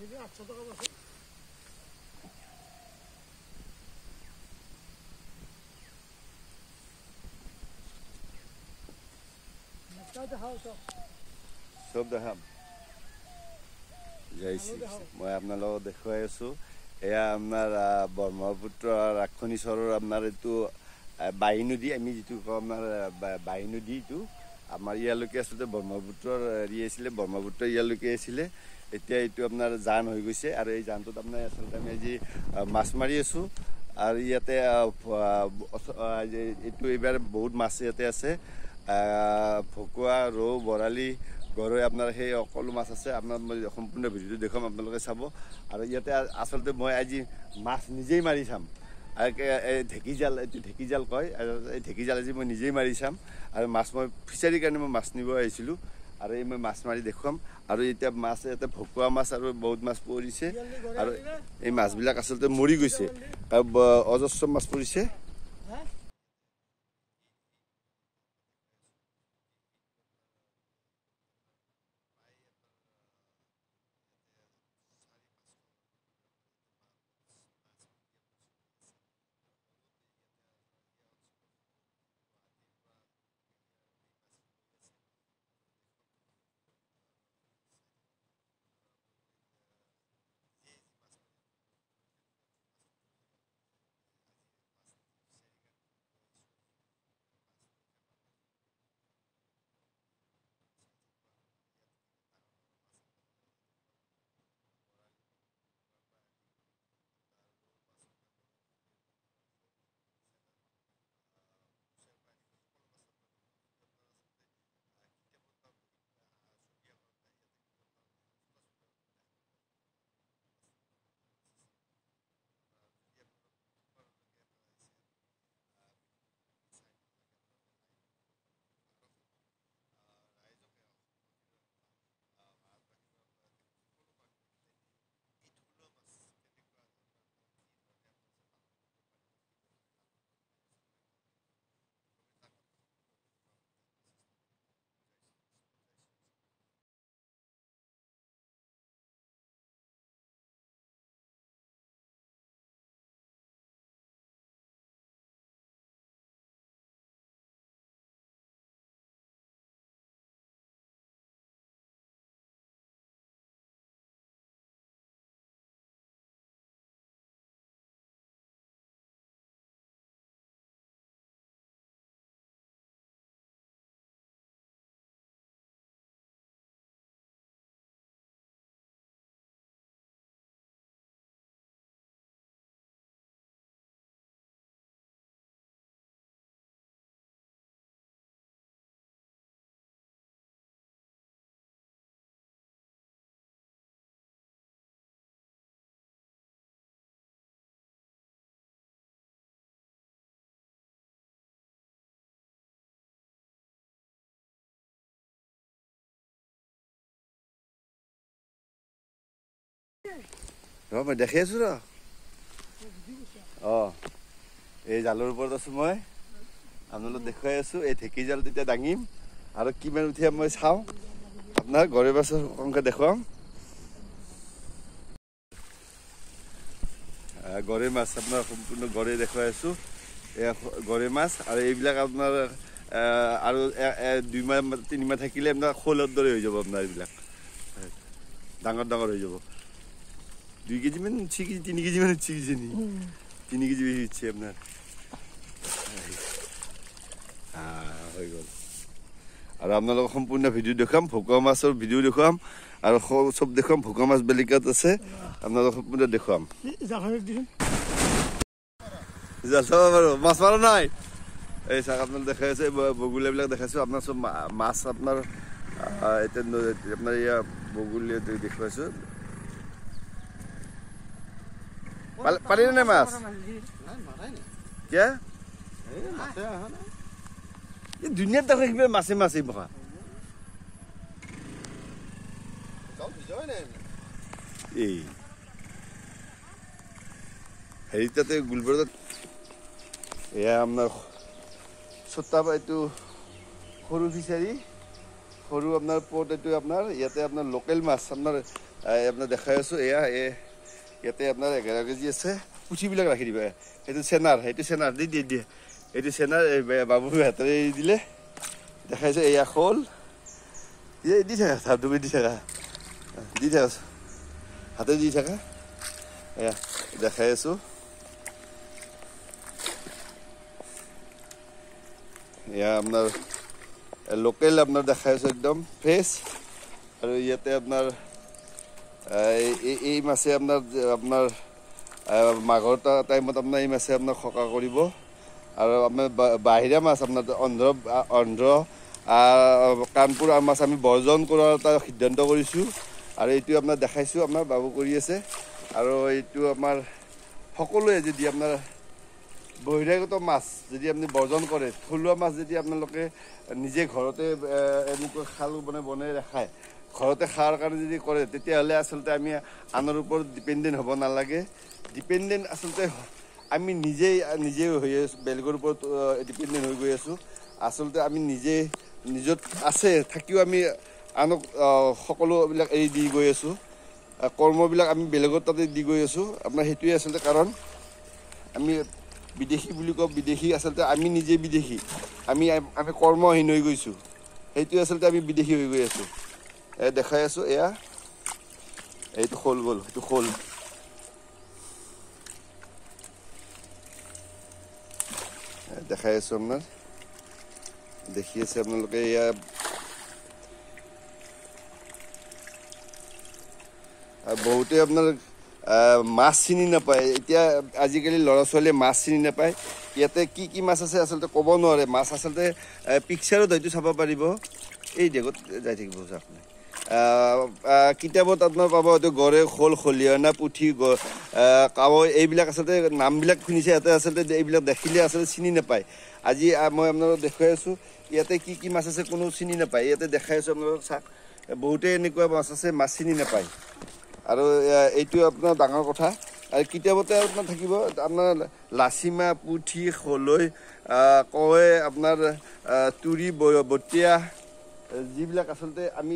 세대 앞서다가 봐서 Sobre a já existe. Mas a minha loja deixou isso. É a minha bomba puto a conhecer o a minha tu baiano dia me disse que a minha baiano dia tu a minha ia lhe querer fazer bomba puto a ia se lhe bomba puto ia lhe querer se lhe এতিয়া এইটো আপোনাৰ জান হৈ গৈছে আৰু এই জানটোত আপোনাৰ আচলতে আমি আজি মাছ মাৰি আছোঁ আৰু ইয়াতে এইটো এইবাৰ বহুত মাছ ইয়াতে আছে ভকুৱা ৰৌ বৰালি গৰৈ আপোনাৰ সেই সকলো মাছ আছে আপোনাৰ মই সম্পূৰ্ণ ভিডিঅ'টো দেখুৱাম আপোনালোকে চাব আৰু ইয়াতে আচলতে মই আজি মাছ নিজেই মাৰি চাম ঢেঁকী জাল এইটো ঢেঁকী জাল কয় এই ঢেঁকী জাল আজি মই নিজেই মাৰি চাম আৰু মাছ মই ফিচাৰীৰ কাৰণে মই মাছ নিব আহিছিলোঁ আৰু এই মই মাছ মাৰি দেখুৱাম আৰু এতিয়া মাছ ইয়াতে ভকুৱা মাছ আৰু বহুত মাছ পৰিছে আৰু এই মাছবিলাক আচলতে মৰি গৈছে অজস্ৰ মাছ পৰিছে কি মই দেখি আছো ৰ অ এই জালৰ ওপৰত আছো মই আপোনালোক দেখুৱাই আছো এই ঢেঁকী জাল তেতিয়া দাঙিম আৰু কিমান উঠি মই চাওঁ আপোনাক গৰে বাছকে দেখুৱাম গৰে মাছ আপোনাৰ সম্পূৰ্ণ গৰে দেখুৱাই আছোঁ এয়া গৰে মাছ আৰু এইবিলাক আপোনাৰ আৰু দুইমাহ তিনিমাহ থাকিলে আপোনাৰ শৈলৰ দৰে হৈ যাব আপোনাৰ এইবিলাক ডাঙৰ ডাঙৰ হৈ যাব Ligi dimen çiğiz, dinigi dimen çiğiz ni. Dinigi dimen çiğiz yapma. Ah, oy gol. Ara amna lo kham punna video dekham, phukam asor video dekham, ara kho sab dekham phukam as belikat asse, amna lo kham punna dekham. Zalaba varo, mas varo nai. Ei sa amna dekhese, bogule bilak dekhese, amna sab mas amna, eten do, amna ya bogule dekhese. পাৰিনে নে মাছ কিয়া দুনিয়াত তাৰ কিবা মাছে মাছে বহা হেৰি তাতে গুলবাৰত এয়া আপোনাৰ চোতা বা এইটো সৰু ফিচাৰী সৰু আপোনাৰ পদ এইটো আপোনাৰ ইয়াতে আপোনাৰ লোকেল মাছ আপোনাৰ আপোনাৰ দেখাই আছোঁ এয়া এই ইয়াতে আপোনাৰ এঘাৰ কেজি আছে পুঠিবিলাক ৰাখি দিব এইটো চেনাৰ সেইটো চেনাৰ দি দিয়ে দিয়ে এইটো চেনাৰ এই বাবু হাতেৰে এৰি দিলে দেখাইছে এয়া শ'ল এই দি থাকা ধাপ ডুবি দি থাকা দি থাকা হাতে দি থাকা এয়া দেখাই আছো এয়া আপোনাৰ লোকেল আপোনাৰ দেখাই আছো একদম ফ্ৰেছ আৰু ইয়াতে আপোনাৰ এই মাছে আপোনাৰ আপোনাৰ মাঘৰ টাইমত আপোনাৰ এই মাছে আপোনাক সকাহ কৰিব আৰু আপোনাৰ বাহিৰা মাছ আপোনাৰ অন্ধ্ৰ অন্ধ্ৰ কাণপুৰ আৰু মাছ আমি বৰ্জন কৰাৰ এটা সিদ্ধান্ত কৰিছোঁ আৰু এইটো আপোনাৰ দেখাইছোঁ আমাৰ বাবু কৰি আছে আৰু এইটো আমাৰ সকলোৱে যদি আপোনাৰ বহিৰাগত মাছ যদি আপুনি বৰ্জন কৰে থলুৱা মাছ যদি আপোনালোকে নিজে ঘৰতে এনেকুৱা খাল মানে বনাই ৰাখায় ঘৰতে সাৰ কাৰ যদি কৰে তেতিয়াহ'লে আচলতে আমি আনৰ ওপৰত ডিপেণ্ডেণ্ট হ'ব নালাগে ডিপেণ্ডেণ্ট আচলতে আমি নিজেই নিজেই হৈ আছোঁ বেলেগৰ ওপৰত ডিপেণ্ডেণ্ট হৈ গৈ আছোঁ আচলতে আমি নিজে নিজত আছে থাকিও আমি আনক সকলোবিলাক এৰি দি গৈ আছোঁ কৰ্মবিলাক আমি বেলেগৰ তাতে দি গৈ আছোঁ আপোনাৰ সেইটোৱে আচলতে কাৰণ আমি বিদেশী বুলি কওঁ বিদেশী আচলতে আমি নিজে বিদেশী আমি আমি কৰ্মহীন হৈ গৈছোঁ সেইটোৱে আচলতে আমি বিদেশী হৈ গৈ আছোঁ দেখাই আছো এয়া এইটো শল গল এইটো শল দেখাই আছো আপোনাৰ দেখি আছে আপোনালোকে এয়া বহুতে আপোনাৰ মাছ চিনি নাপায় এতিয়া আজিকালি ল'ৰা ছোৱালীয়ে মাছ চিনি নাপায় ইয়াতে কি কি মাছ আছে আচলতে ক'ব নোৱাৰে মাছ আচলতে পিকচাৰত হয়তো চাব পাৰিব এই দেগত যাই থাকিব আপোনাৰ কিতাপত আপোনাৰ পাব এইটো গড়ে খোল খলিহনা পুঠি কাৱৈ এইবিলাক আচলতে নামবিলাক শুনিছে ইয়াতে আচলতে এইবিলাক দেখিলে আচলতে চিনি নাপায় আজি মই আপোনালোকক দেখুৱাই আছোঁ ইয়াতে কি কি মাছ আছে কোনো চিনি নাপায় ইয়াতে দেখাই আছোঁ আপোনালোকক চাক বহুতেই এনেকুৱা মাছ আছে মাছ চিনি নাপায় আৰু এইটো আপোনাৰ ডাঙৰ কথা আৰু কিতাপতে আপোনাৰ থাকিব আপোনাৰ লাচিমা পুঠি খলৈ কয় আপোনাৰ তুৰি বৰ বটিয়া যিবিলাক আচলতে আমি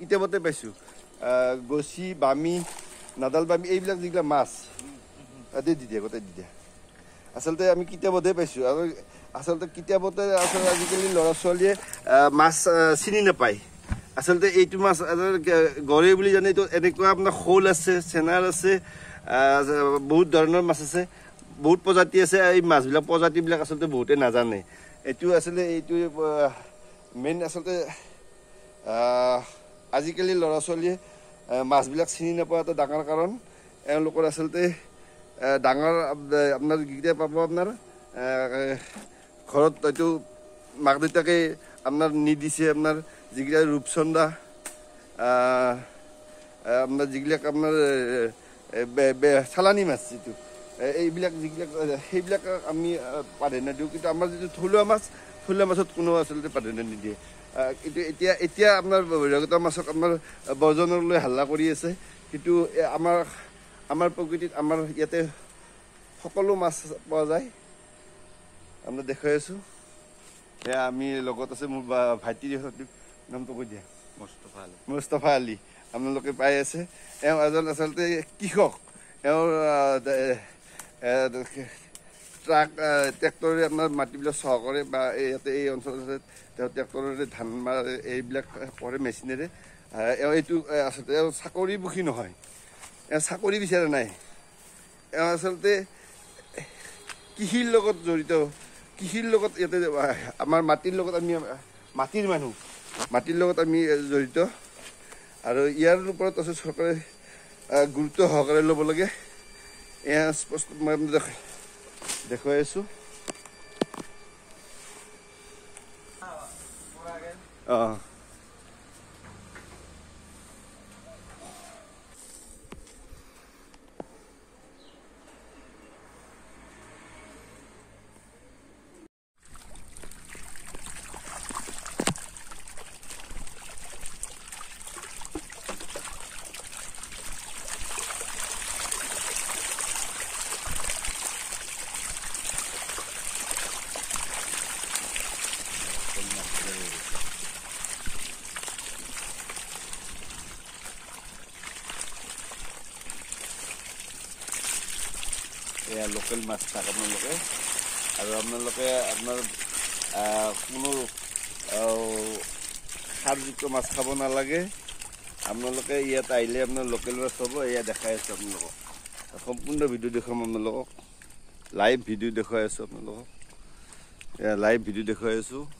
কিতাপতে পাইছোঁ গছি বামী নাডাল বামী এইবিলাক যিবিলাক মাছ দে দি দিয়া গোটেই দি দিয়া আচলতে আমি কিতাপতে পাইছোঁ আৰু আচলতে কিতাপতে আচলতে আজিকালি ল'ৰা ছোৱালীয়ে মাছ চিনি নাপায় আচলতে এইটো মাছ গৰে বুলি জানে এইটো এনেকুৱা আপোনাৰ শ'ল আছে চেনাৰ আছে বহুত ধৰণৰ মাছ আছে বহুত প্ৰজাতি আছে এই মাছবিলাক প্ৰজাতিবিলাক আচলতে বহুতে নাজানে এইটো আচলতে এইটো মেইন আচলতে আজিকালি ল'ৰা ছোৱালীয়ে মাছবিলাক চিনি নোপোৱাটো ডাঙৰ কাৰণ এওঁলোকৰ আচলতে ডাঙৰ আপোনাৰ গীতে পাব আপোনাৰ ঘৰত হয়তো মাক দেউতাকে আপোনাৰ নিদিছে আপোনাৰ যিগিলা ৰূপচন্দা আপোনাৰ যিগিলাক আপোনাৰ চালানী মাছ যিটো এইবিলাক যিবিলাক সেইবিলাক আমি প্ৰাধান্য দিওঁ কিন্তু আমাৰ যিটো থলুৱা মাছ থলুৱা মাছত কোনো আচলতে প্ৰাধান্য নিদিয়ে কিন্তু এতিয়া এতিয়া আপোনাৰ বহিৰাগত মাছক আমাৰ বৰ্জনলৈ হাল্লা কৰি আছে কিন্তু আমাৰ আমাৰ প্ৰকৃতিত আমাৰ ইয়াতে সকলো মাছ পোৱা যায় আমি দেখুৱাই আছোঁ সেয়া আমি লগত আছে মোৰ ভাইটি নামটো কৈ দিয়া মুস্তফা আলী মুস্তফা আলী আপোনালোকে পাই আছে তেওঁ এজন আচলতে কৃষক তেওঁৰ ট্ৰাক ট্ৰেক্টৰে আপোনাৰ মাটিবিলাক চহ কৰে বা ইয়াতে এই অঞ্চলত তেওঁ ট্ৰেক্টৰে ধান মাৰে এইবিলাক কৰে মেচিনেৰে এওঁ এইটো আচলতে এওঁ চাকৰিমুখী নহয় এওঁ চাকৰি বিচৰা নাই এওঁ আচলতে কৃষিৰ লগত জড়িত কৃষিৰ লগত ইয়াতে আমাৰ মাটিৰ লগত আমি মাটিৰ মানুহ মাটিৰ লগত আমি জড়িত আৰু ইয়াৰ ওপৰত আচলতে চৰকাৰে গুৰুত্ব সহকাৰে ল'ব লাগে Аз просто мърм да дъхай. Дъхай, Есо. Ага. লোকেল মাছ থাক আপোনালোকে আৰু আপোনালোকে আপোনাৰ কোনো সাৰযুক্ত মাছ খাব নালাগে আপোনালোকে ইয়াত আহিলে আপোনাৰ লোকেল মাছ হ'ব এয়া দেখাই আছোঁ আপোনালোকক সম্পূৰ্ণ ভিডিঅ' দেখুৱাম আপোনালোকক লাইভ ভিডিঅ' দেখুৱাই আছোঁ আপোনালোকক এয়া লাইভ ভিডিঅ' দেখুৱাই আছোঁ